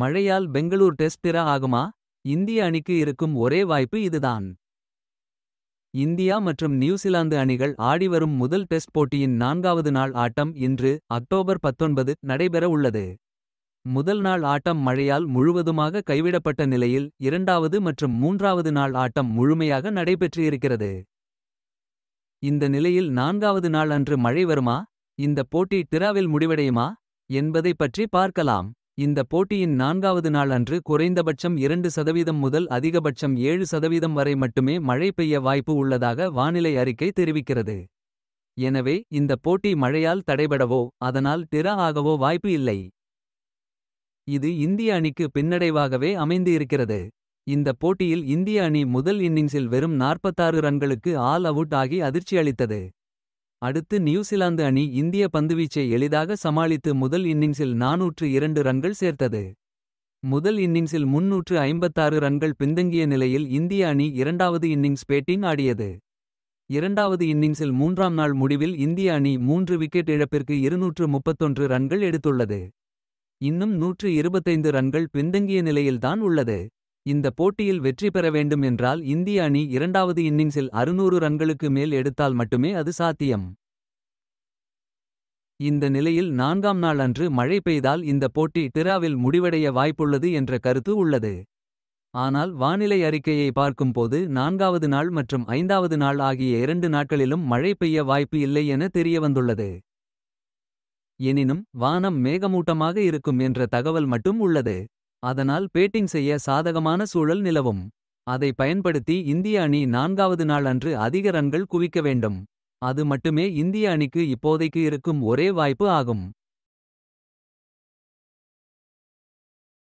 மழையால் Bangalore test draw ஆகுமா இந்திய அணிக்கு இருக்கும் ஒரே வாய்ப்பு இதுதான் இந்தியா மற்றும் நியூசிலாந்து அணிகள் ஆடிவரும் முதல் டெஸ்ட் போட்டியின் நான்காவது நாள் ஆட்டம் இன்று அக்டோபர் பத்தொன்பது நடைபெற உள்ளது முதல் நாள் ஆட்டம் மழையால் முழுவதுமாக கைவிடப்பட்ட நிலையில் இரண்டாவது மற்றும் மூன்றாவது நாள் ஆட்டம் முழுமையாக நடைபெற்று இருக்கிறது இந்த நிலையில் நான்காவது நாள் அன்று மழை வருமா இந்த போட்டி டிராவில் முடிவடையுமா என்பதை பற்றி பார்க்கலாம் இந்த போட்டியின் நான்காவது நாள் அன்று குறைந்தபட்சம் இரண்டு சதவீதம் முதல் அதிகபட்சம் ஏழு சதவீதம் வரை மட்டுமே மழை பெய்ய வாய்ப்பு உள்ளதாக வானிலை அறிக்கை தெரிவிக்கிறது எனவே இந்த போட்டி மழையால் தடைபடவோ அதனால் டிரா ஆகவோ வாய்ப்பு இல்லை இது இந்திய அணிக்கு பின்னடைவாகவே அமைந்து இருக்கிறது இந்த போட்டியில் இந்திய அணி முதல் இன்னிங்ஸில் வெறும் நாற்பத்தாறு ரன்களுக்கு ஆல் அவுட் ஆகி அதிர்ச்சியளித்தது அடுத்து நியூசிலாந்து அணி இந்திய பந்துவீச்சை எளிதாக சமாளித்து முதல் இன்னிங்ஸில் நாநூற்று இரண்டு ரன்கள் சேர்த்தது. முதல் இன்னிங்ஸில் முன்னூற்று ஐம்பத்தாறு ரன்கள் பின்தங்கிய நிலையில் இந்திய அணி இரண்டாவது இன்னிங்ஸ் பேட்டிங் ஆடியது. இரண்டாவது இன்னிங்ஸில் மூன்றாம் நாள் முடிவில் இந்திய அணி மூன்று விக்கெட் இழப்பிற்கு இருநூற்று முப்பத்தொன்று ரன்கள் எடுத்துள்ளது. இன்னும் நூற்று இருபத்தைந்து ரன்கள் பின்தங்கிய நிலையில்தான் உள்ளது. இந்த போட்டியில் வெற்றி பெற வேண்டும் என்றால் இந்திய அணி இரண்டாவது இன்னிங்ஸில் அறுநூறு ரன்களுக்கு மேல் எடுத்தால் மட்டுமே அது சாத்தியம் இந்த நிலையில் நான்காம் நாள் அன்று மழை பெய்தால் இந்த போட்டி டிராவில் முடிவடைய வாய்ப்புள்ளது என்ற கருத்து உள்ளது ஆனால் வானிலை அறிக்கையை பார்க்கும்போது நான்காவது நாள் மற்றும் ஐந்தாவது நாள் ஆகிய இரண்டு நாட்களிலும் மழை பெய்ய வாய்ப்பு இல்லை என தெரியவந்துள்ளது எனினும் வானம் மேகமூட்டமாக இருக்கும் என்ற தகவல் மட்டும் உள்ளது அதனால் பேட்டிங் செய்ய சாதகமான சூழல் நிலவும் அதை பயன்படுத்தி இந்திய அணி நான்காவது நாள் அன்று அதிக ரன்கள் குவிக்க வேண்டும் அது மட்டுமே இந்திய அணிக்கு இப்போதைக்கு இருக்கும் ஒரே வாய்ப்பு ஆகும்